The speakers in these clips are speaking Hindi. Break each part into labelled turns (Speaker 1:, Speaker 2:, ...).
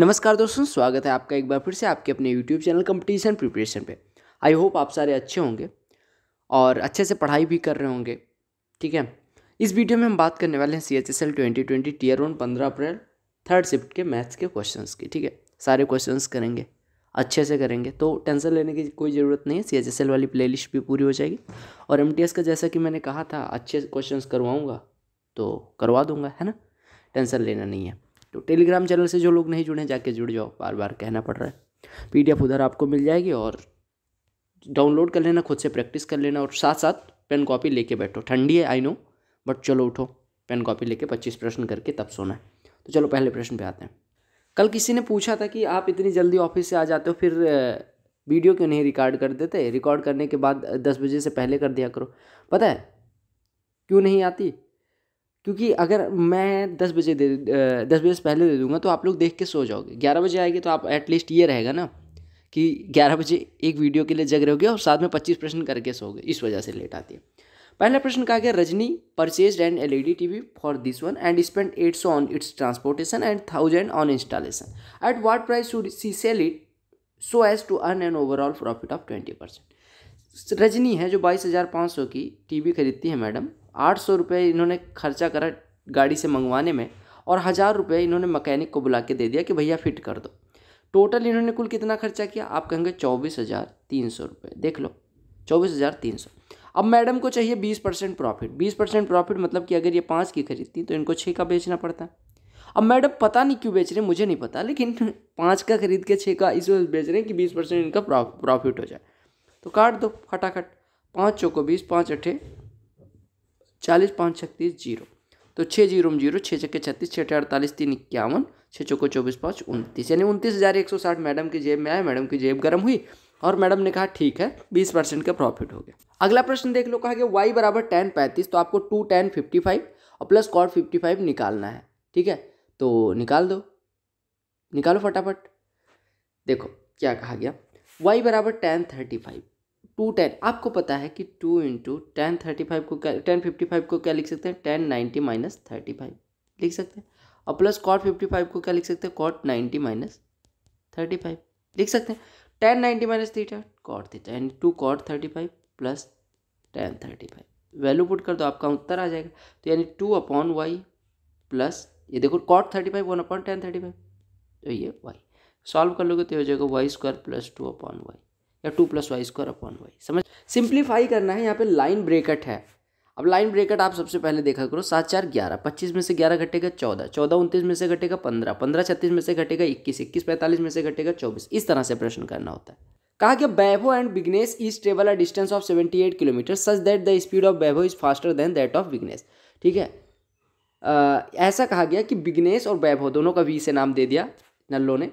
Speaker 1: नमस्कार दोस्तों स्वागत है आपका एक बार फिर से आपके अपने यूट्यूब चैनल कंपटीशन प्रिपरेशन पे आई होप आप सारे अच्छे होंगे और अच्छे से पढ़ाई भी कर रहे होंगे ठीक है इस वीडियो में हम बात करने वाले हैं C H S L twenty twenty tier one पंद्रह अप्रैल थर्ड शिफ्ट के मैथ्स के क्वेश्चंस की ठीक है सारे क्वेश्चंस करेंगे अच्छे से करेंगे तो टेंशन लेने की कोई ज़रूरत नहीं है सी एच एस एल वाली प्ले भी पूरी हो जाएगी और एम टी एस का जैसा कि मैंने कहा था अच्छे क्वेश्चन करवाऊँगा तो करवा दूँगा है ना टेंशन लेना नहीं है तो टेलीग्राम चैनल से जो लोग नहीं जुड़े जाके जुड़ जाओ बार बार कहना पड़ रहा है पी उधर आपको मिल जाएगी और डाउनलोड कर लेना खुद से प्रैक्टिस कर लेना और साथ साथ पेन कॉपी लेके बैठो ठंडी है आई नो बट चलो उठो पेन कॉपी लेके पच्चीस प्रश्न करके तब सोना है तो चलो पहले प्रश्न पे आते हैं कल किसी ने पूछा था कि आप इतनी जल्दी ऑफिस से आ जाते हो फिर वीडियो क्यों नहीं रिकॉर्ड कर देते रिकॉर्ड करने के बाद दस बजे से पहले कर दिया करो पता है क्यों नहीं आती क्योंकि अगर मैं दस बजे दे दस बजे से पहले दे दूंगा तो आप लोग देख के सो जाओगे ग्यारह बजे आएगी तो आप एटलीस्ट ये रहेगा ना कि ग्यारह बजे एक वीडियो के लिए जग रहोगे और साथ में पच्चीस प्रश्न करके सोगे इस वजह से लेट आती है पहला प्रश्न कहा गया Rajni purchase and L E D T V for this one and spend eight सौ on its transportation and thousand on installation at what price should she sell it so as to earn an overall profit of twenty percent Rajni है जो बाईस हज़ार पाँच सौ की टीवी खरीदती है मैडम आठ सौ रुपये इन्होंने खर्चा करा गाड़ी से मंगवाने में और हज़ार रुपये इन्होंने मकैनिक को बुला के दे दिया कि भैया फिट कर दो टोटल इन्होंने कुल कितना खर्चा किया आप कहेंगे चौबीस हज़ार तीन सौ रुपये देख लो चौबीस हज़ार तीन सौ अब मैडम को चाहिए बीस परसेंट प्रॉफिट बीस परसेंट प्रॉफिट मतलब कि अगर ये पाँच की खरीदती तो इनको छः का बेचना पड़ता है अब मैडम पता नहीं क्यों बेच रहे मुझे नहीं पता लेकिन पाँच का खरीद के छः का इस वजह बेच रहे हैं कि बीस परसेंट इनका प्रॉफिट हो जाए तो काट दो फटाखट पाँच चौको बीस पाँच अट्ठे चालीस पाँच छत्तीस जीरो तो छः जीरो में जीरो छः छक्के छत्तीस छः अड़तालीस तीन इक्यावन छः चौको चौबीस पाँच उनतीस यानी उनतीस हज़ार एक सौ साठ मैडम की जेब में आए मैडम की जेब गर्म हुई और मैडम ने कहा ठीक है बीस परसेंट का प्रॉफिट हो गया अगला प्रश्न देख लो कहा गया वाई बराबर टेन पैंतीस तो आपको टू टेन फिफ्टी फाइव और प्लस कॉट फिफ्टी फाइव निकालना है ठीक है तो निकाल दो निकालो फटाफट देखो क्या कहा गया वाई बराबर tan thirty five two tan आपको पता है कि two into tan thirty five को क्या टेन फिफ्टी फाइव को क्या लिख सकते हैं tan ninety minus thirty five लिख सकते हैं और प्लस कॉट फिफ्टी फाइव को क्या लिख सकते हैं cot ninety minus thirty five लिख सकते हैं tan ninety minus theta cot theta यानी two cot thirty five plus tan thirty five value put कर दो आपका उत्तर आ जाएगा तो यानी टू अपॉन वाई प्लस ये देखो cot thirty five one upon tan thirty five तो ये वाई सॉल्व कर लोगे तो हो जाएगा Y square plus two upon Y या two plus Y square upon Y समझ सिंप्लीफाई करना है यहाँ पे लाइन ब्रेकट है अब लाइन ब्रेकट आप सबसे पहले देखा करो सात चार ग्यारह पच्चीस में से ग्यारह घटेगा चौदह चौदह उनतीस में से घटेगा पंद्रह पंद्रह छत्तीस में से घटेगा इक्कीस इक्कीस पैंतालीस में से घटेगा चौबीस इस तरह से प्रश्न करना होता है कहा कि Vaibhav and Vignesh is travel a distance of seventy eight kilometre such that the speed of Vaibhav is faster than that of Vignesh ठीक है आ, ऐसा कहा गया कि बिग्नेस और बैभो दोनों का वी से नाम दे दिया नल्लो ने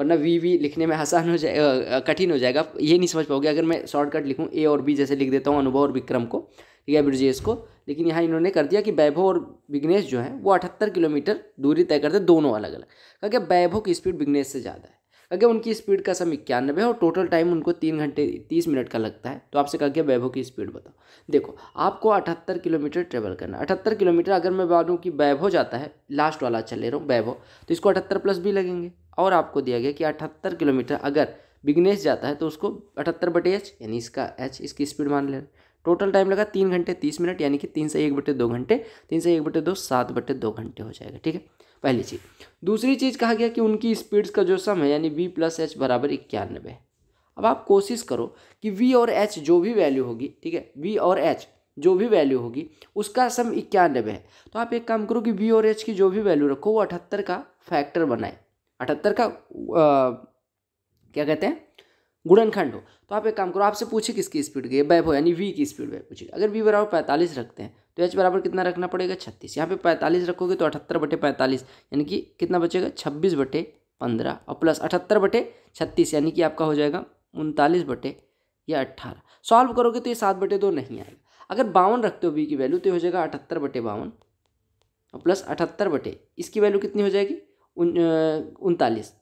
Speaker 1: वरना वी वी लिखने में आसान हो जाए कठिन हो जाएगा ये नहीं समझ पाओगे अगर मैं शॉर्टकट लिखूँ ए और बी जैसे लिख देता हूँ अनुभव और विक्रम को ठीक है ब्रजेश को लेकिन यहाँ इन्होंने कर दिया कि वैभव और विघ्नेश जो है वो अठहत्तर किलोमीटर दूरी तय करते दोनों अलग अलग क्योंकि वैभव की स्पीड विघ्नेश से ज़्यादा है क्योंकि उनकी स्पीड का सम इक्यानबे है और टोटल टाइम उनको तीन घंटे तीस मिनट का लगता है तो आपसे कहा गया वैभव की स्पीड बताओ देखो आपको अठहत्तर किलोमीटर ट्रेवल करना अठहत्तर किलोमीटर अगर मैं बात कि वैभव जाता है लास्ट वाला चले रहा हूँ वैभव तो इसको अठहत्तर प्लस भी लगेंगे और आपको दिया गया कि अठहत्तर किलोमीटर अगर बिगनेस जाता है तो उसको अठहत्तर बटे एच यानी इसका एच इसकी स्पीड मान ले टोटल टाइम लगा तीन घंटे तीस मिनट यानी कि तीन से एक बटे दो घंटे तीन से एक बटे दो सात बटे दो घंटे हो जाएगा ठीक है पहली चीज़ दूसरी चीज़ कहा गया कि उनकी स्पीड्स का जो सम है यानी वी प्लस एच बराबर इक्यानबे अब आप कोशिश करो कि वी और एच जो भी वैल्यू होगी ठीक है वी और एच जो भी वैल्यू होगी उसका सम इक्यानबे है तो आप एक काम करो कि वी और एच की जो भी वैल्यू रखो वो अठहत्तर का फैक्टर बनाए अठहत्तर का आ, क्या कहते हैं गुणनखंड हो तो आप एक काम करो आपसे पूछे किसकी स्पीड गई बैब हो यानी वी की स्पीड बैप पूछिए अगर वी बराबर पैंतालीस रखते हैं तो एच बराबर कितना रखना पड़ेगा छत्तीस यहाँ पे पैंतालीस रखोगे तो अठहत्तर बटे पैंतालीस यानी कि कितना बचेगा छब्बीस बटे पंद्रह और प्लस अठहत्तर बटे छत्तीस यानी कि आपका हो जाएगा उनतालीस बटे या अट्ठारह सॉल्व करोगे तो ये सात बटे दो नहीं आएगा अगर बावन रखते हो बी की वैल्यू तो ये हो जाएगा अठहत्तर बटे बावन और प्लस अठहत्तर बटे इसकी वैल्यू कितनी हो जाएगी उनतालीस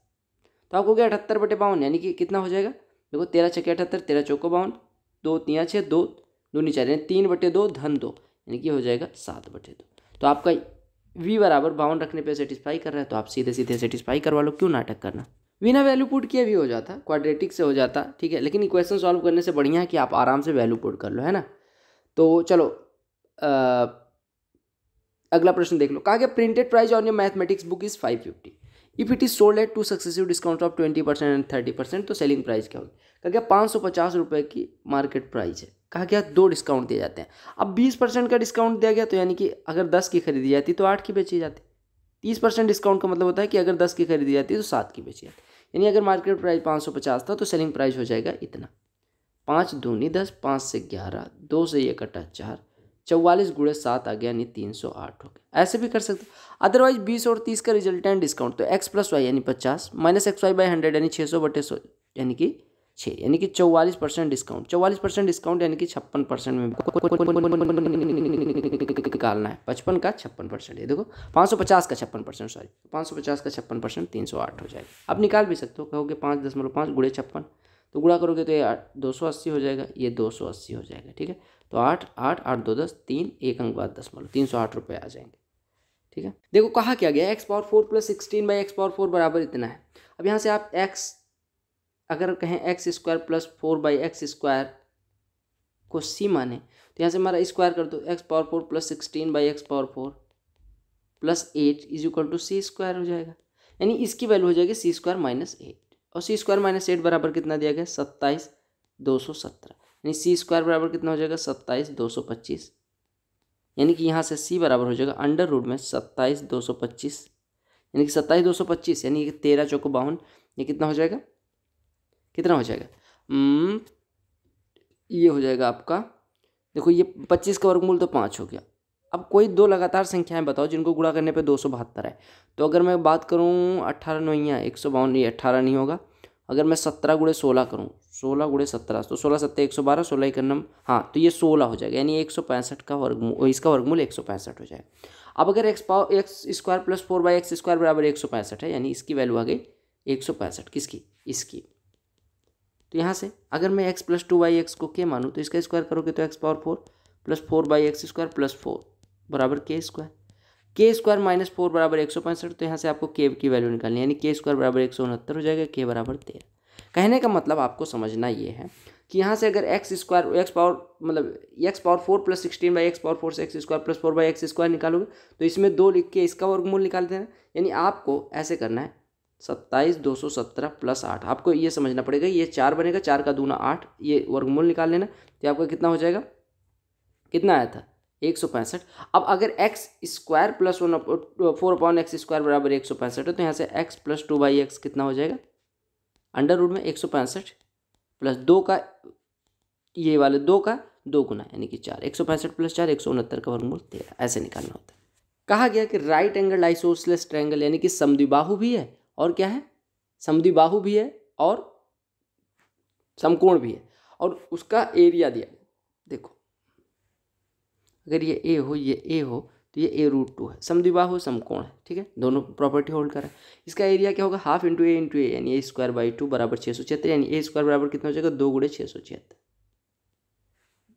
Speaker 1: तो आपको क्या अठहत्तर बटे बावन यानी कि कितना हो जाएगा देखो तेरह के अठहत्तर तेरह चौको बावन दो तीन छः दो दूनी चार यानी तीन बटे दो धन दो यानी कि हो जाएगा सात बटे दो तो आपका वी बराबर बावन रखने पे सेटिस्फाई कर रहा है तो आप सीधे सीधे सेटिस्फाई करवा लो क्यों नाटक करना बिना वैल्यू पुट किया भी हो जाता क्वाड्रेटिक से हो जाता ठीक है लेकिन इक्वेशन सॉल्व करने से बढ़िया है कि आप आराम से वैल्यू पुट कर लो है ना तो चलो आ, अगला प्रश्न देख लो कहा गया printed price on your mathematics book is five fifty if it is sold at two successive discount of twenty percent and thirty percent तो सेलिंग प्राइस क्या होगी कहा गया पाँच सौ पचास रुपये की मार्केट प्राइस है कहा गया दो डिस्काउंट दिए जाते हैं अब बीस परसेंट का डिस्काउंट दिया गया तो यानी कि अगर दस की खरीदी जाती तो आठ की बेची जाती तीस परसेंट डिस्काउंट का मतलब होता है कि अगर दस की खरीदी जाती तो सात की बेची जाती यानी अगर मार्केट प्राइस पाँच सौ पचास था तो सेलिंग प्राइस हो जाएगा इतना पाँच दूनी दस पाँच से ग्यारह दो से ये कटा चार चौवालीस गुड़े सात आ गया यानी तीन सौ आठ हो गया ऐसे भी कर सकते अदरवाइज बीस और तीस का रिजल्टेंट डिस्काउंट तो एक्स प्लस वाई यानी पचास minus X Y by hundred यानी छः सौ बटे सौ यानी कि छः यानी कि चौवालीस परसेंट डिस्काउंट चौवालीस परसेंट डिस्काउंट यानी कि छप्पन परसेंट में निकालना है पचपन का छप्पन परसेंट ये देखो पाँच सौ पचास का छप्पन परसेंट सॉरी पाँच सौ पचास का छप्पन परसेंट तीन सौ आठ हो जाएगा अब निकाल भी सकते हो कहोगे पाँच दशमलव पाँच गुड़े छप्पन तो गुड़ा करोगे तो ये दो सौ अस्सी हो जाएगा ये दो सौ अस्सी हो जाएगा ठीक है तो आठ आठ आठ दो दस तीन एक अंक बाद दस लो तीन सौ आठ रुपये आ जाएंगे ठीक है देखो कहा क्या गया X power four plus sixteen by X power four बराबर इतना है अब यहाँ से आप एक्स अगर कहें X square plus four by X square को सी माने तो यहाँ से हमारा स्क्वायर कर दो X power four plus sixteen by X power four plus eight is equal to C square हो जाएगा यानी इसकी वैल्यू हो जाएगी सी स्क्वायर माइनस एट और सी स्क्वायर माइनस एट बराबर कितना दिया गया सत्ताईस दो सौ सत्रह यानी सी स्क्वायर बराबर कितना हो जाएगा सत्ताईस दो सौ पच्चीस यानी कि यहाँ से सी बराबर हो जाएगा अंडर रूट में सत्ताईस दो सौ पच्चीस यानी कि सत्ताईस दो सौ पच्चीस यानी कि तेरह चौको बावन ये कितना हो जाएगा कितना हो जाएगा हम्म, ये हो जाएगा आपका देखो ये पच्चीस का वर्गमूल तो पाँच हो गया अब कोई दो लगातार संख्याएं बताओ जिनको गुणा करने पे दो सौ बहत्तर है तो अगर मैं बात करूँ अट्ठारह नोया एक सौ बावन ये अट्ठारह नहीं होगा अगर मैं सत्रह गुड़े सोलह करूँ सोलह गुड़े सत्रह तो सोलह सत्तर एक सौ बारह सोलह इकन्नम हाँ तो ये सोलह हो जाएगा यानी एक सौ पैंसठ का वर्गमूल इसका वर्गमूल एक सौ पैंसठ हो जाएगा अब अगर X power X square plus four by X square बराबर एक सौ पैंसठ है यानी इसकी वैल्यू आ गई एक सौ पैंसठ किसकी इसकी तो यहाँ से अगर मैं X plus two by X को के मानूँ तो इसका स्क्वायर करोगे तो X power four plus four by X square plus four बराबर के स्क्वायर के स्क्वायर माइनस फोर बराबर एक सौ पैंसठ तो यहाँ से आपको के की वैल्यू निकालनी है यानी के स्क्वायर बराबर एक सौ उनहत्तर हो जाएगा के बराबर तेरह कहने का मतलब आपको समझना ये है कि यहाँ से अगर एक्स स्क्वायर एक्स पावर मतलब X power four plus sixteen by X power four से X square plus four by X square निकालोगे तो इसमें दो लिख के इसका वर्गमूल निकाल देना यानी आपको ऐसे करना है सत्ताईस दो सौ सत्रह प्लस आठ आपको ये समझना पड़ेगा ये चार बनेगा चार का दूना आठ ये वर्गमूल निकाल लेना तो आपका कितना हो जाएगा कितना आया था एक सौ पैंसठ अब अगर X square plus one four upon X square बराबर एक सौ पैंसठ है तो यहाँ से X plus two by X कितना हो जाएगा अंडर रूट में एक सौ पैंसठ प्लस दो का ये वाले दो का दो गुना यानी कि चार एक सौ पैंसठ प्लस चार एक सौ उनहत्तर का वर्गमूल तेरह ऐसे निकालना होता है कहा गया कि राइट एंगल आइसोसलेस ट्रायंगल यानी कि समद्विबाहु भी है और क्या है समद्विबाहु भी है और समकोण भी है और उसका एरिया दिया अगर ये ए हो ये ए हो तो ये ए रूट टू है समद्विबाह हो समकोण है ठीक है दोनों प्रॉपर्टी होल्ड करें इसका एरिया क्या होगा half into A into A यानी ए स्क्वायर बाई टू बराबर छः सौ छिहत्तर यानी ए स्क्वायर बराबर कितना हो जाएगा दो गुड़े छः सौ छिहत्तर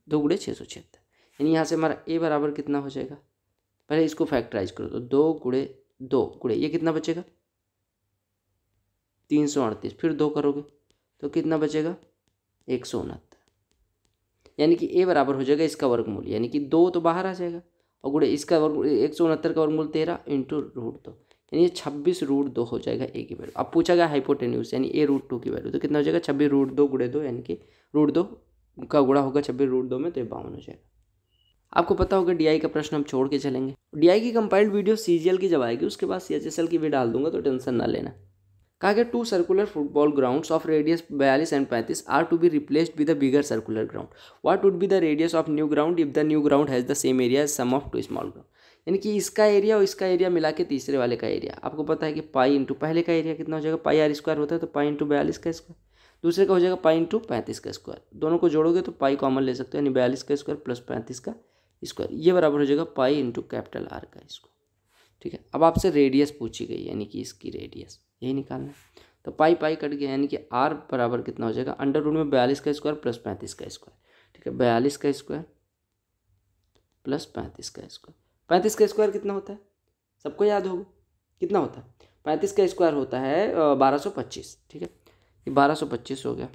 Speaker 1: दो गुड़े छः सौ छिहत्तर यानी यहाँ से हमारा ए बराबर कितना हो जाएगा पहले इसको फैक्टराइज करो तो दो गुड़े दो गुड़े ये कितना बचेगा तीन सौ अड़तीस फिर दो करोगे तो कितना बचेगा एक सौ उनहत्तर यानी कि ए बराबर हो जाएगा इसका वर्गमूल यानी कि दो तो बाहर आ जाएगा और गुड़े इसका वर्ग एक सौ उनहत्तर का वर्गमूल तेरह इंटू रूट दो यानी छब्बीस रूट दो हो जाएगा ए की वैल्यू अब पूछा गया हाइपोटेन्यूज यानी ए रूट टू की वैल्यू तो कितना हो जाएगा छब्बीस रूट दो गुड़े दो यानी कि रूट दो का गुड़ा होगा छब्बीस रूट दो में तो ये बावन हो जाएगा आपको पता होगा डीआई का प्रश्न हम छोड़ के चलेंगे डीआई की कंपाइल्ड वीडियो सीजीएल की जब आएगी उसके बाद सीएचएसएल की भी डाल दूंगा तो टेंशन ना लेना कहा गया two circular football grounds of radius बयालीस एंड पैंतीस are to be replaced with the bigger circular ground what would be the radius of new ground if the new ground has the same area sum of two small ground यानी कि इसका एरिया और इसका एरिया मिला के तीसरे वाले का एरिया आपको पता है कि पाई इंटू पहले का एरिया कितना हो जाएगा पाई आर स्क्वायर होता है तो पाई इंटू बयालीस का स्क्वायर दूसरे का हो जाएगा पाई इंटू पैंतीस का स्क्वायर दोनों को जोड़ोगे तो पाई कॉमन ले सकते हो यानी बयालीस का स्क्वायर प्लस पैंतीस का स्क्वायर ये बराबर हो जाएगा पाई इंटू कैपिटल आर का स्क्वायर ठीक है अब आपसे रेडियस पूछी गई यानी कि इसकी रेडियस यही निकालना है तो पाई पाई कट गया यानी कि आर बराबर कितना हो जाएगा अंडर रूट में बयालीस का स्क्वायर प्लस पैंतीस का स्क्वायर ठीक है बयालीस का स्क्वायर प्लस पैंतीस का स्क्वायर पैंतीस का स्क्वायर कितना होता है सबको याद होगा कितना होता है पैंतीस का स्क्वायर होता है बारह सौ पच्चीस ठीक है ये बारह सौ पच्चीस हो गया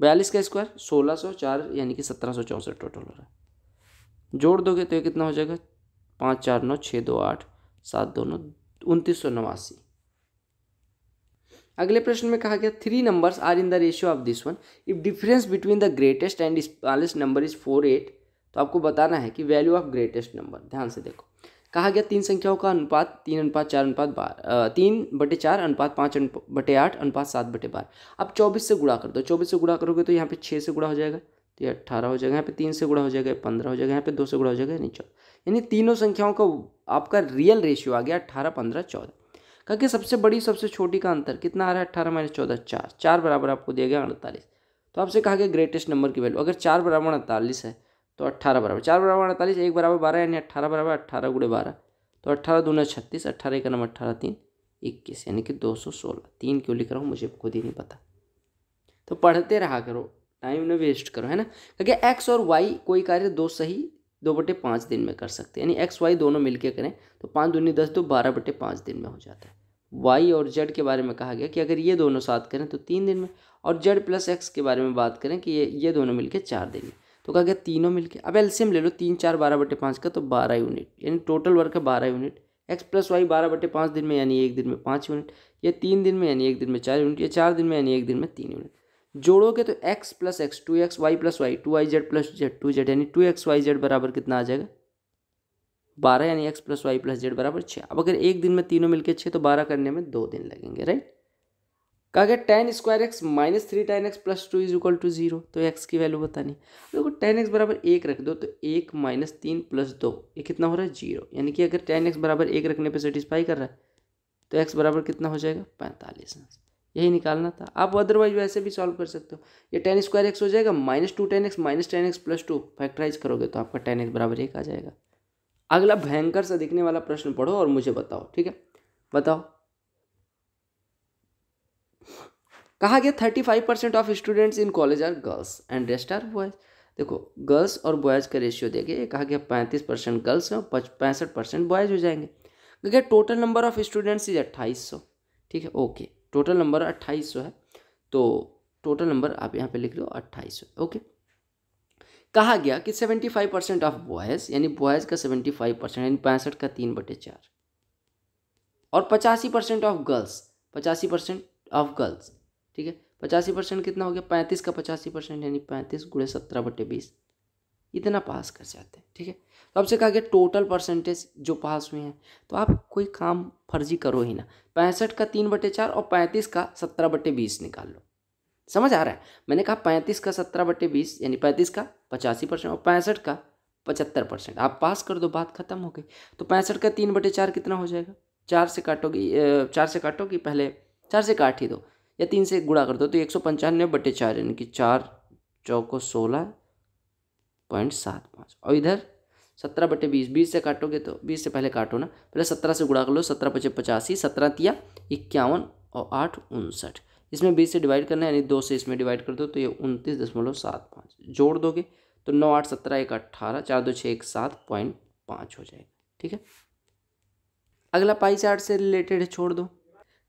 Speaker 1: बयालीस का स्क्वायर सोलह सौ चार यानी कि सत्रह सौ चौंसठ टोटल हो रहा है जोड़ दोगे तो ये कितना हो जाएगा पाँच चार नौ छः दो आठ सात दो नौ उनतीस सौ नवासी अगले प्रश्न में कहा गया three numbers are in the ratio of this one if difference between the greatest and smallest number is four eight तो आपको बताना है कि वैल्यू ऑफ ग्रेटेस्ट नंबर ध्यान से देखो कहा गया तीन संख्याओं का अनुपात तीन अनुपात चार अनुपात बार तीन बटे चार अनुपात पाँच बटे आठ अनुपात सात बटे बार अब चौबीस से गुड़ा कर दो चौबीस से गुड़ा करोगे तो यहाँ पे छः से गुड़ा हो जाएगा तो ये अट्ठारह हो जाएगा यहाँ पे तीन से गुड़ा हो जाएगा पंद्रह हो जाएगा यहाँ पे दो से गुड़ा हो जाएगा नीचे यानी तीनों संख्याओं का आपका रियल रेशियो आ गया अट्ठारह पंद्रह चौदह कहा कि सबसे बड़ी सबसे छोटी का अंतर कितना आ रहा है अट्ठारह माइनस चौदह चार चार बराबर आपको दिया गया अड़तालीस तो आपसे कहा गया ग्रेटेस्ट नंबर की वैल्यू अगर चार बराबर अड़तालीस है तो अट्ठारह बराबर चार बराबर अड़तालीस एक बराबर बारह यानी अट्ठारह बराबर अट्ठारह गुड़े बारह तो अट्ठारह दूना छत्तीस अट्ठारह एक नम अट्ठारह तीन इक्कीस यानी कि दो सौ सोलह तीन क्यों लिख रहा हूँ मुझे खुद ही नहीं पता तो पढ़ते रहा करो टाइम ना वेस्ट करो है ना क्योंकि एक्स और वाई कोई कार्य दो सही दो बटे पाँच दिन में कर सकते हैं यानी एक्स वाई दोनों मिलके करें तो पाँच दूनी दस तो बारह बटे पाँच दिन में हो जाता है वाई और जेड के बारे में कहा गया कि अगर ये दोनों साथ करें तो तीन दिन में और जेड प्लस एक्स के बारे में बात करें कि ये ये दोनों मिलकर चार दिन में तो कहा गया तीनों के अब एल्सियम ले लो तीन चार बारह बटे पाँच का तो बारह यूनिट यानी टोटल वर्क है बारह यूनिट एक्स प्लस वाई बारह बटे पाँच दिन में यानी एक दिन में पाँच यूनिट या तीन दिन में यानी एक दिन में चार यूनिट या चार दिन में यानी एक दिन में तीन यूनिट जोड़ोगे तो X plus X two X Y plus Y two Y Z plus Z two Z यानी टू एक्स वाई जेड बराबर कितना आ जाएगा बारह यानी X plus Y plus Z बराबर छः अब अगर एक दिन में तीनों मिलकर छः तो बारह करने में दो दिन लगेंगे राइट कहा गया tan square X minus three tan X plus two is equal to zero तो एक्स की वैल्यू बतानी देखो टेन एक्स बराबर एक रख दो तो एक माइनस तीन प्लस दो ये कितना हो रहा है जीरो यानी कि अगर टेन एक्स बराबर एक रखने पर सेटिस्फाई कर रहा है तो एक्स बराबर कितना हो जाएगा पैंतालीस यही निकालना था आप अदरवाइज वैसे भी सॉल्व कर सकते हो ये टेन स्क्वायर एक्स हो जाएगा minus two tan X minus tan X plus two factorize करोगे तो आपका टेन एक्स बराबर एक आ जाएगा अगला भयंकर सा दिखने वाला प्रश्न पढ़ो और मुझे बताओ ठीक है बताओ कहा गया thirty five percent of students in college are girls and rest are boys देखो गर्ल्स और बॉयज़ का रेशियो देखिए ये कहा गया पैंतीस परसेंट गर्ल्स हैं और पैंसठ परसेंट बॉयज़ हो जाएंगे क्योंकि total number of students is अट्ठाईस सौ ठीक है ओके टोटल नंबर अट्ठाईस सौ है तो टोटल नंबर आप यहाँ पे लिख लो अट्ठाईस सौ ओके कहा गया कि seventy five percent of boys यानी बॉयज़ का सेवेंटी फाइव परसेंट यानी पैंसठ का तीन बटे चार और पचासी परसेंट ऑफ गर्ल्स पचासी परसेंट ऑफ गर्ल्स ठीक है पचासी परसेंट कितना हो गया पैंतीस का पचासी परसेंट यानी पैंतीस गुड़े सत्रह बटे बीस इतना पास कर जाते हैं ठीक है तो आपसे कहा गया टोटल परसेंटेज जो पास हुए हैं तो आप कोई काम फर्जी करो ही ना पैंसठ का तीन बटे चार और पैंतीस का सत्रह बटे बीस निकाल लो समझ आ रहा है मैंने कहा पैंतीस का सत्रह बटे बीस यानी पैंतीस का पचासी परसेंट और पैंसठ का पचहत्तर परसेंट आप पास कर दो बात खत्म हो गई तो पैंसठ का तीन बटे चार कितना हो जाएगा चार से काटोगे चार से काटोगे पहले चार से काट ही दो या तीन से गुड़ा कर दो तो एक सौ पंचानवे बटे चार यानी कि चार चौको सोलह पॉइंट सात पाँच और इधर सत्रह बटे बीस बीस से काटोगे तो बीस से पहले काटो ना पहले सत्रह से गुड़ा कर लो सत्रह पचे पचासी सत्रह तिया इक्यावन और आठ उनसठ इसमें बीस से डिवाइड करना है यानी दो से इसमें डिवाइड कर दो तो ये उनतीस दशमलव सात पाँच जोड़ दोगे तो नौ आठ सत्रह एक अट्ठारह चार दो छः एक सात पॉइंट पाँच हो जाएगा ठीक है अगला पाई चार्ट से रिलेटेड है छोड़ दो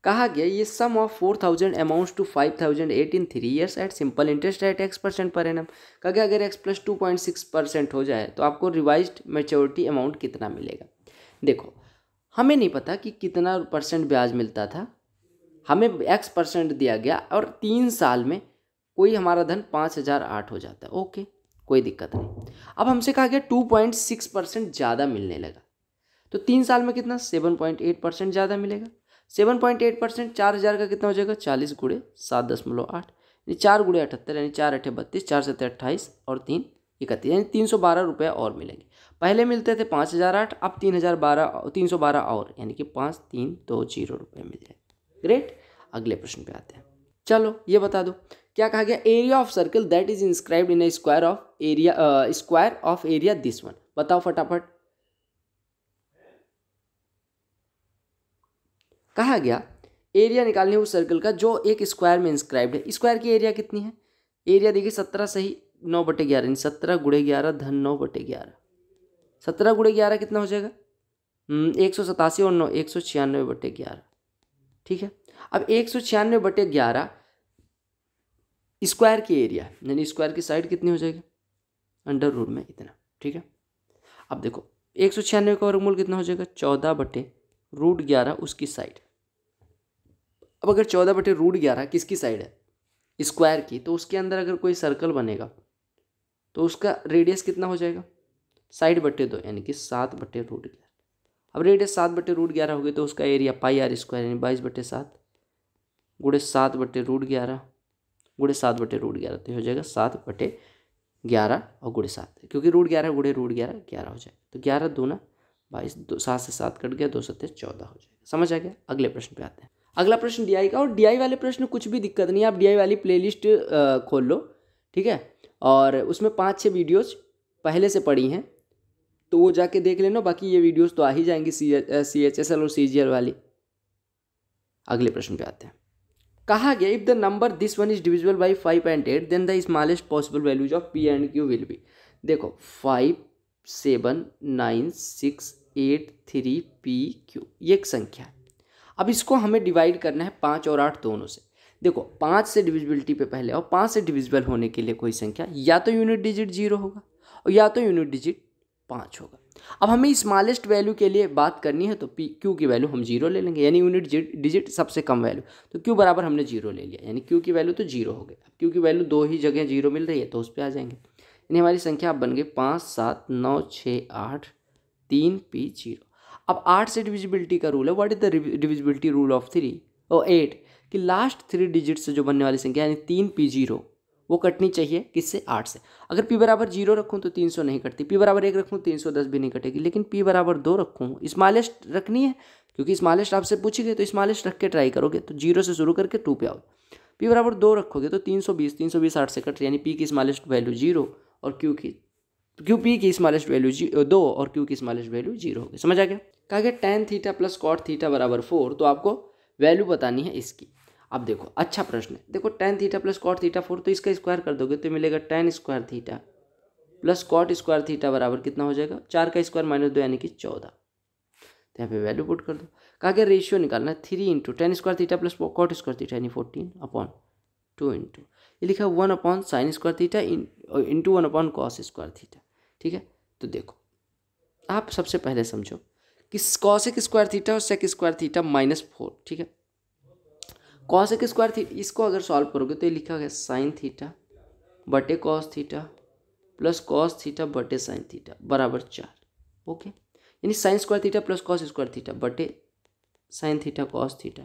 Speaker 1: कहा गया ये sum of four thousand amounts to five thousand eight in three years at simple interest rate X percent per annum कहा गया अगर X plus two point six percent हो जाए तो आपको रिवाइज मेच्योरिटी अमाउंट कितना मिलेगा देखो हमें नहीं पता कि कितना परसेंट ब्याज मिलता था हमें एक्स परसेंट दिया गया और तीन साल में कोई हमारा धन पाँच हज़ार आठ हो जाता है ओके कोई दिक्कत नहीं अब हमसे कहा गया टू पॉइंट सिक्स परसेंट ज़्यादा मिलने लगा तो तीन साल में कितना सेवन पॉइंट एट परसेंट ज़्यादा मिलेगा सेवन पॉइंट एट परसेंट चार हज़ार का कितना हो जाएगा चालीस गुड़े सात दशमलव आठ यानी चार गुड़े अठहत्तर यानी चार अठे बत्तीस चार सत्तर अट्ठाईस और तीन इकतीस यानी तीन सौ बारह रुपये और मिलेंगे पहले मिलते थे पाँच हज़ार आठ अब तीन हज़ार बारह तीन सौ बारह और यानी कि पाँच तीन दो जीरो रुपये मिल जाएंगे ग्रेट अगले प्रश्न पे आते हैं चलो ये बता दो क्या कहा गया area of circle that is inscribed in a square of area square of area this one बताओ फटाफट कहा गया एरिया निकालनी उस सर्कल का जो एक स्क्वायर में इंस्क्राइब्ड है स्क्वायर की एरिया कितनी है एरिया देखिए सत्रह सही नौ बटे ग्यारह यानी सत्रह गुड़े ग्यारह धन नौ बटे ग्यारह सत्रह गुड़े ग्यारह कितना हो जाएगा हम्म, एक सौ सतासी और नौ एक सौ छियानवे बटे ग्यारह ठीक है अब एक सौ छियानवे बटे ग्यारह स्क्वायर की एरिया यानी स्क्वायर की साइड कितनी हो जाएगी अंडर रूट में इतना ठीक है अब देखो एक सौ छियानवे का वर्गमूल कितना हो जाएगा चौदह बटे रूट ग्यारह उसकी साइड अब अगर चौदह बटे रूट ग्यारह किसकी साइड है स्क्वायर की तो उसके अंदर अगर कोई सर्कल बनेगा तो उसका रेडियस कितना हो जाएगा साइड बटे दो यानी कि सात बटे रूट ग्यारह अब रेडियस सात बटे रूट ग्यारह हो गई तो उसका एरिया पाई आर स्क्वायर यानी बाईस बटे सात गुड़े सात बटे रूट ग्यारह गुड़े सात बटे रूट ग्यारह तो हो जाएगा सात बटे ग्यारह और गुड़े सात क्योंकि रूट ग्यारह गुड़े रूट ग्यारह ग्यारह हो जाएगा तो ग्यारह दो ना बाईस दो सात से सात कट गया दो सत्य चौदह हो जाएगा समझ आ गया अगले प्रश्न पे आते हैं अगला प्रश्न डीआई का और डीआई वाले प्रश्न कुछ भी दिक्कत नहीं है आप डीआई वाली प्लेलिस्ट खोल लो ठीक है और उसमें पाँच छः वीडियोज़ पहले से पड़ी हैं तो वो जाके देख लेना बाकी ये वीडियोस तो आ ही जाएंगी C C H S L और सी जी एल वाली अगले प्रश्न पे आते हैं कहा गया if the number this one is divisible by five and eight then the smallest possible values of P and Q will be देखो five seven nine six eight three P Q ये एक संख्या है अब इसको हमें डिवाइड करना है पाँच और आठ दोनों से देखो पाँच से डिविजिबिलिटी पे पहले आओ पाँच से डिविजिबल होने के लिए कोई संख्या या तो यूनिट डिजिट जीरो होगा और या तो यूनिट डिजिट पाँच होगा अब हमें स्मॉलेस्ट वैल्यू के लिए बात करनी है तो पी क्यू की वैल्यू हम जीरो ले लेंगे यानी यूनिट डिजिट सबसे कम वैल्यू तो क्यू बराबर हमने जीरो ले लिया यानी क्यू की वैल्यू तो जीरो हो गई अब क्यू की वैल्यू दो ही जगह जीरो मिल रही है तो उस पर आ जाएंगे यानी हमारी संख्या अब बन गई पाँच सात नौ छः आठ तीन पी जीरो अब आठ से डिविजिबिलिटी का रूल है what is the divisibility rule of three और एट कि लास्ट थ्री डिजिट से जो बनने वाली संख्या यानी तीन पी जीरो वो कटनी चाहिए किससे आठ से अगर पी बराबर जीरो रखूँ तो तीन सौ नहीं कटती पी बराबर एक रखूँ तीन सौ दस भी नहीं कटेगी लेकिन पी बराबर दो रखूँ स्मॉलेस्ट रखनी है क्योंकि स्मॉलेस्ट आपसे पूछी गई तो स्मॉलेस्ट रख के ट्राई करोगे तो जीरो से शुरू करके टू पे आओ पी बराबर दो रखोगे तो तीन सौ बीस तीन सौ बीस आठ से कट यानी पी की स्मॉलेस्ट वैल्यू जीरो और क्यू की क्यू पी की स्मालेस्ट वैल्यू जी दो और क्यू की स्मॉलेस्ट वैल्यू जीरो होगी समझ आ गया कहा गया tan theta plus cot theta बराबर फोर तो आपको वैल्यू बतानी है इसकी अब देखो अच्छा प्रश्न है देखो tan theta plus cot theta four तो इसका स्क्वायर कर दोगे तो मिलेगा tan square theta plus cot square theta बराबर कितना हो जाएगा चार का स्क्वायर माइनस दो यानी कि चौदह तो यहाँ पे वैल्यू पुट कर दो कहा गया रेशियो निकालना है three into tan square theta plus cot square theta यानी फोर्टीन अपॉन टू इंटू ये लिखा one upon sin square theta into one upon cos square theta ठीक है तो देखो आप सबसे पहले समझो कि कॉसेक स्क्वायर थीटा और sec square theta minus four ठीक है कॉसेक स्क्वायर थीटा इसको अगर सॉल्व करोगे तो ये लिखा गया साइन थीटा बटे cos theta plus cos theta बटे साइन थीटा बराबर चार ओके यानी sine square theta plus cos square theta बटे साइन थीटा कॉस थीटा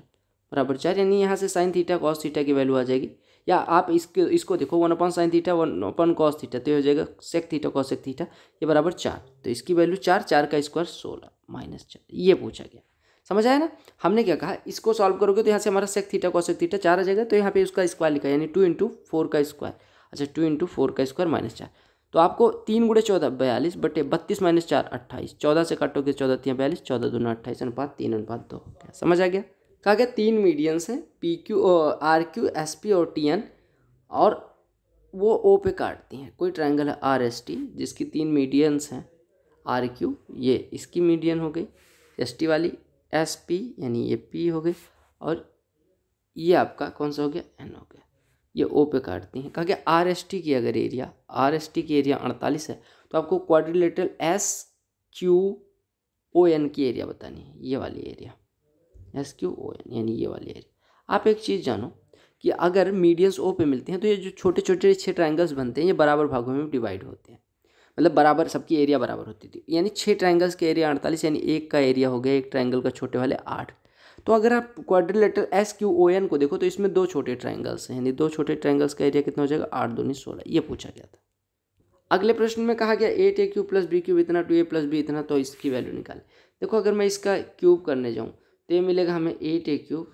Speaker 1: बराबर चार यानी यहाँ से साइन थीटा कॉस थीटा की वैल्यू आ जाएगी या आप इसके इसको देखो one upon sine theta one upon cos theta तो ये हो जाएगा sec theta cosec theta ये बराबर चार तो इसकी वैल्यू चार चार का स्क्वायर सोलह माइनस चार ये पूछा गया समझ आया ना हमने क्या कहा इसको सॉल्व करोगे तो यहाँ से हमारा sec theta cosec theta चार आ जाएगा तो यहाँ पे उसका स्क्वायर लिखा यानी टू इंटू फोर का स्क्वायर अच्छा टू इंटू फोर का स्क्वायर माइनस चार तो आपको तीन गुड़े चौदह बयालीस बटे बत्तीस माइनस चार अट्ठाईस चौदह से काटोगे तो चौदह तीन बयालीस चौदह दोनों अट्ठाईस अनुपात तीन अनुपात दो समझ आ गया कहा गया तीन मीडियंस हैं P Q R Q S P और टी एन और वो ओ पे काटती हैं कोई ट्रायंगल है आर एस टी जिसकी तीन मीडियंस हैं आर क्यू ये इसकी मीडियन हो गई एस टी वाली एस पी यानी ये पी हो गई और ये आपका कौन सा हो गया एन हो गया ये ओ पे काटती हैं कहा गया आर एस टी की अगर एरिया आर एस टी की एरिया अड़तालीस है तो आपको quadrilateral S Q O N की एरिया बतानी है ये वाली area S Q O N यानी ये वाली एरिया आप एक चीज़ जानो कि अगर मीडियंस ओ पे मिलते हैं तो ये जो छोटे छोटे छः ट्राइंगल्स बनते हैं ये बराबर भागों में डिवाइड होते हैं मतलब बराबर सबकी एरिया बराबर होती थी यानी छः ट्राइंगल्स के एरिया अड़तालीस यानी एक का एरिया हो गया एक ट्राइंगल का छोटे वाले आठ तो अगर आप quadrilateral S Q O N को देखो तो इसमें दो छोटे ट्राइंगल्स हैं यानी दो छोटे ट्राइंगल्स का एरिया कितना हो जाएगा आठ दूनी सोलह ये पूछा गया था अगले प्रश्न में कहा गया eight a cube plus b cube इतना टू ए प्लस बी इतना तो इसकी वैल्यू निकाले देखो अगर मैं इसका क्यूब करने जाऊँ तो ये मिलेगा हमें eight a cube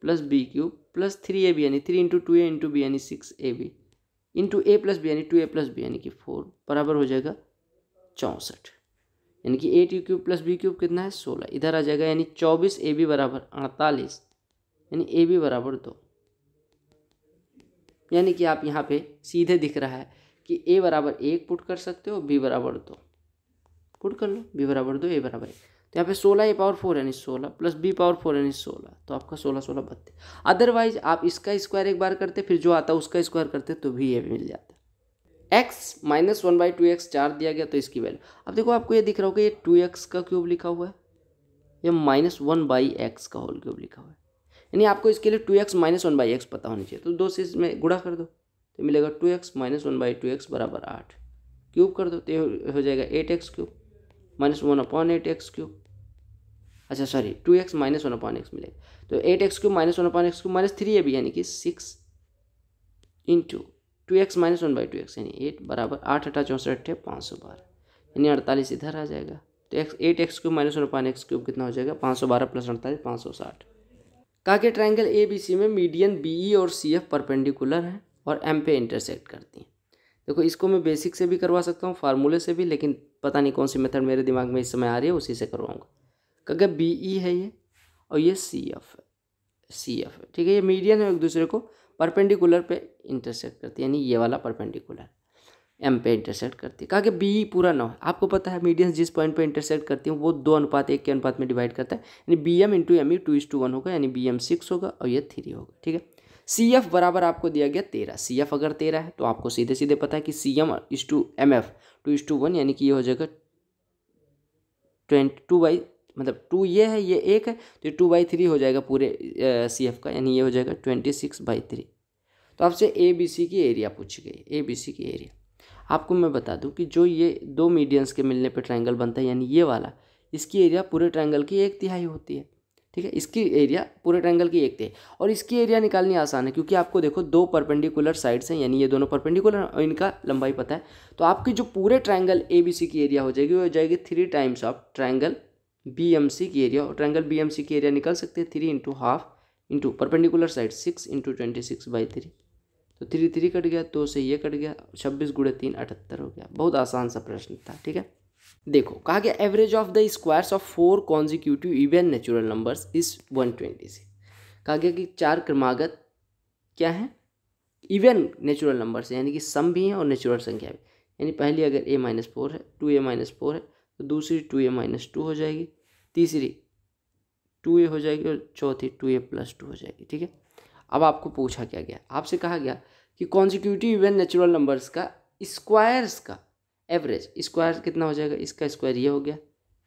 Speaker 1: plus b cube plus three a b यानी three into two a into b यानी six a b into a plus b यानी टू ए प्लस बी यानी कि फोर बराबर हो जाएगा चौंसठ यानी कि eight u cube plus b cube कितना है सोलह इधर आ जाएगा यानी चौबीस ए बी बराबर अड़तालीस यानी ए बी बराबर दो यानी कि आप यहाँ पे सीधे दिख रहा है कि ए बराबर एक पुट कर सकते हो बी बराबर दो पुट कर लो बी बराबर दो ए बराबर एक तो यहाँ पे सोलह ए पावर फोर यानी सोलह प्लस बी पावर फोर यानी सोलह तो आपका सोलह सोलह बत्तीस अदरवाइज आप इसका स्क्वायर एक बार करते फिर जो आता है उसका स्क्वायर करते तो भी ये भी मिल जाता x minus one by two x चार दिया गया तो इसकी वैल्यू अब देखो आपको ये दिख रहा होगा ये टू एक्स का क्यूब लिखा हुआ है या माइनस वन बाई एक्स का होल क्यूब लिखा हुआ है यानी आपको इसके लिए two x minus one by x पता होनी चाहिए तो दो से इसमें गुड़ा कर दो तो मिलेगा two x minus one by two x बराबर आठ क्यूब कर दो तो हो जाएगा eight x cube minus one upon eight x cube अच्छा sorry two x minus one upon x मिलेगा तो eight x cube minus one upon x cube minus three a भी यानी कि six into two x minus one by two x यानी एट बराबर आठ अठा चौंसठ अट्ठे पाँच सौ बारह यानी अड़तालीस इधर आ जाएगा तो x eight x cube minus one upon x cube कितना हो जाएगा पाँच सौ बारह प्लस अड़तालीस पाँच सौ साठ कहा कि ट्राइंगल ए बी सी में मीडियन बी ई और सी एफ परपेंडिकुलर हैं और एम पे इंटरसेक्ट करती हैं देखो इसको मैं बेसिक से भी करवा सकता हूँ फार्मूले से भी लेकिन पता नहीं कौन सी मेथड मेरे दिमाग में इस समय आ रही है उसी से करवाऊँगा क्योंकि बी ई है ये और ये सी एफ है सी एफ है ठीक है ये मीडियन है एक दूसरे को परपेंडिकुलर पे इंटरसेक्ट करती है यानी ये वाला परपेंडिकुलर एम पे इंटरसेक्ट करती है कहा कि बी पूरा नौ है आपको पता है मीडियन जिस पॉइंट पे इंटरसेक्ट करती है वो दो अनुपात एक के अनुपात में डिवाइड करता है यानी B M into M E two is to one होगा यानी बी एम सिक्स होगा और ये थ्री होगा ठीक है सी एफ बराबर आपको दिया गया तेरह सी एफ अगर तेरह है तो आपको सीधे सीधे पता है कि C M is to M F two is to one यानी कि ये हो जाएगा ट्वेंटी टू बाई मतलब टू ये है ये एक है तो ये टू बाई थ्री हो जाएगा पूरे सी एफ का यानी ये हो जाएगा ट्वेंटी सिक्स बाई थ्री तो आपसे ए बी सी की एरिया पूछी गई ए बी सी की एरिया आपको मैं बता दूं कि जो ये दो मीडियंस के मिलने पे ट्रायंगल बनता है यानी ये वाला इसकी एरिया पूरे ट्रायंगल की एक तिहाई होती है ठीक है इसकी एरिया पूरे ट्रायंगल की एक तिहाई और इसकी एरिया निकालनी आसान है क्योंकि आपको देखो दो परपेंडिकुलर साइड्स हैं यानी ये दोनों परपेंडिकुलर और इनका लंबाई पता है तो आपकी जो पूरे ट्रायंगल ए बी सी की एरिया हो जाएगी वो हो जाएगी three times of triangle B M C की एरिया और ट्रायंगल बी एम सी की एरिया निकाल सकते हैं three into half into perpendicular side six into twenty six by three तो थ्री थ्री कट गया दो से ये कट गया छब्बीस गुड़े तीन अठहत्तर हो गया बहुत आसान सा प्रश्न था ठीक है देखो कहा गया average of the squares of four consecutive even natural numbers is one twenty से कहा गया कि चार क्रमागत क्या है इवन नेचुरल नंबर्स यानी कि सम भी हैं और नेचुरल संख्या भी यानी पहली अगर ए माइनस फोर है टू ए माइनस फोर है तो दूसरी टू ए माइनस टू हो जाएगी तीसरी टू ए हो जाएगी और चौथी टू ए प्लस टू हो जाएगी ठीक है अब आपको पूछा क्या गया आपसे कहा गया कि कॉन्जिक्यूटिव इवेंट नेचुरल नंबर्स का स्क्वायर्स का एवरेज स्क्वायर कितना हो जाएगा इसका स्क्वायर ये हो गया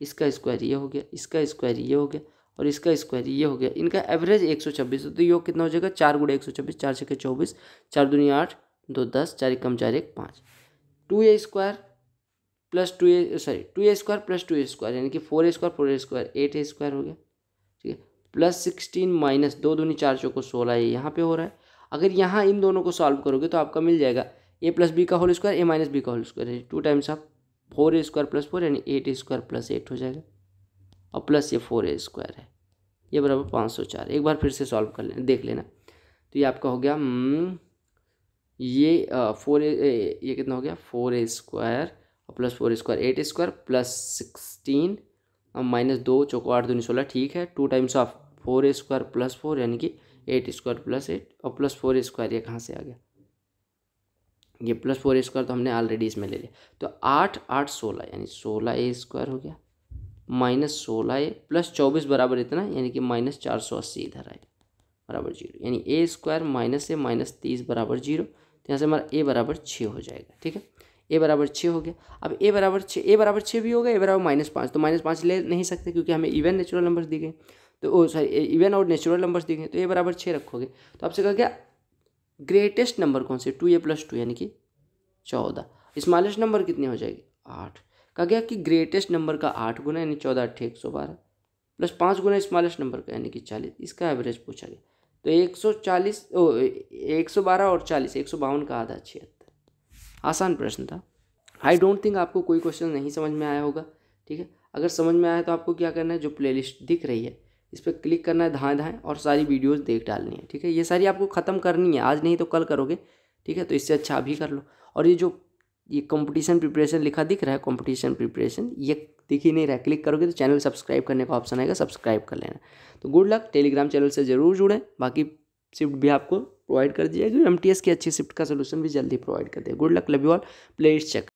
Speaker 1: इसका स्क्वायर ये हो गया इसका स्क्वायर ये हो गया और इसका स्क्वायर ये हो गया इनका एवरेज एक सौ छब्बीस तो योग कितना हो जाएगा चार गुड़े एक सौ छब्बीस चार छः चौबीस चार दुनिया आठ दो दस चार एक कम चार एक पाँच two a square plus two a sorry two a square plus two a square यानी कि four a square four a square eight a square हो गया ठीक है प्लस सिक्सटीन माइनस दो दूनी चार चौको सोलह ये यहाँ पे हो रहा है अगर यहाँ इन दोनों को सॉल्व करोगे तो आपका मिल जाएगा ए प्लस बी का whole square a minus b का होल स्क्वायर यानी टू टाइम्स आप four a square plus four यानी eight a square plus eight हो जाएगा और प्लस ये फोर ए स्क्वायर है ये बराबर पाँच सौ चार एक बार फिर से सॉल्व कर लेना देख लेना तो ये आपका हो गया हम्म, ये फोर ए ये कितना हो गया फोर ए स्क्वायर और plus four square eight square plus sixteen और माइनस दो चौको आठ दूनी सोलह ठीक है two times of four square plus four यानी कि एट स्क्वायर प्लस एट और प्लस फोर स्क्वायर ये कहाँ से आ गया ये प्लस फोर स्क्वायर तो हमने ऑलरेडी इसमें ले लिया तो आठ आठ सोलह यानी सोलह ए स्क्वायर हो गया माइनस सोलह ए प्लस चौबीस बराबर इतना यानी कि माइनस चार सौ अस्सी इधर आएगा बराबर जीरो यानी ए स्क्वायर माइनस ए माइनस तीस बराबर जीरो तो यहाँ से हमारा ए बराबर छः हो जाएगा ठीक है ए बराबर छः हो गया अब ए बराबर छः ए बराबर छः भी होगा ए बराबर माइनस पाँच तो माइनस पाँच ले नहीं सकते क्योंकि हमें इवन नेचुरल नंबर्स दिए गए तो ओ सॉरी इवन और नेचुरल नंबर्स दिए गए तो ए बराबर छः रखोगे तो आपसे कहा गया ग्रेटेस्ट नंबर कौन से टू ए प्लस टू यानी कि चौदह स्मॉलेस्ट नंबर कितनी हो जाएगी आठ कहा गया कि ग्रेटेस्ट नंबर का आठ गुना यानी चौदह अट्ठे एक सौ बारह प्लस पाँच गुना स्मॉलेस्ट नंबर का यानी कि चालीस इसका एवरेज पूछा गया तो एक सौ चालीस ओ एक सौ बारह और चालीस एक सौ बावन का आधा छिहत्तर आसान प्रश्न था आई डोंट थिंक आपको कोई क्वेश्चन नहीं समझ में आया होगा ठीक है अगर समझ में आया तो आपको क्या करना है जो प्लेलिस्ट दिख रही है इस पर क्लिक करना है धाएँ धाएँ और सारी वीडियोज़ देख डालनी है ठीक है ये सारी आपको ख़त्म करनी है आज नहीं तो कल करोगे ठीक है तो इससे अच्छा अभी कर लो और ये जो ये कंपटीशन प्रिपरेशन लिखा दिख रहा है कंपटीशन प्रिपरेशन ये दिख ही नहीं रहा क्लिक करोगे तो चैनल सब्सक्राइब करने का ऑप्शन आएगा सब्सक्राइब कर लेना तो गुड लक टेलीग्राम चैनल से ज़रूर जुड़ें बाकी शिफ्ट भी आपको प्रोवाइड कर दिया क्योंकि एम टी एस के अच्छे शिफ्ट का सोल्यूशन भी जल्दी प्रोवाइड कर दिया good luck love you all play check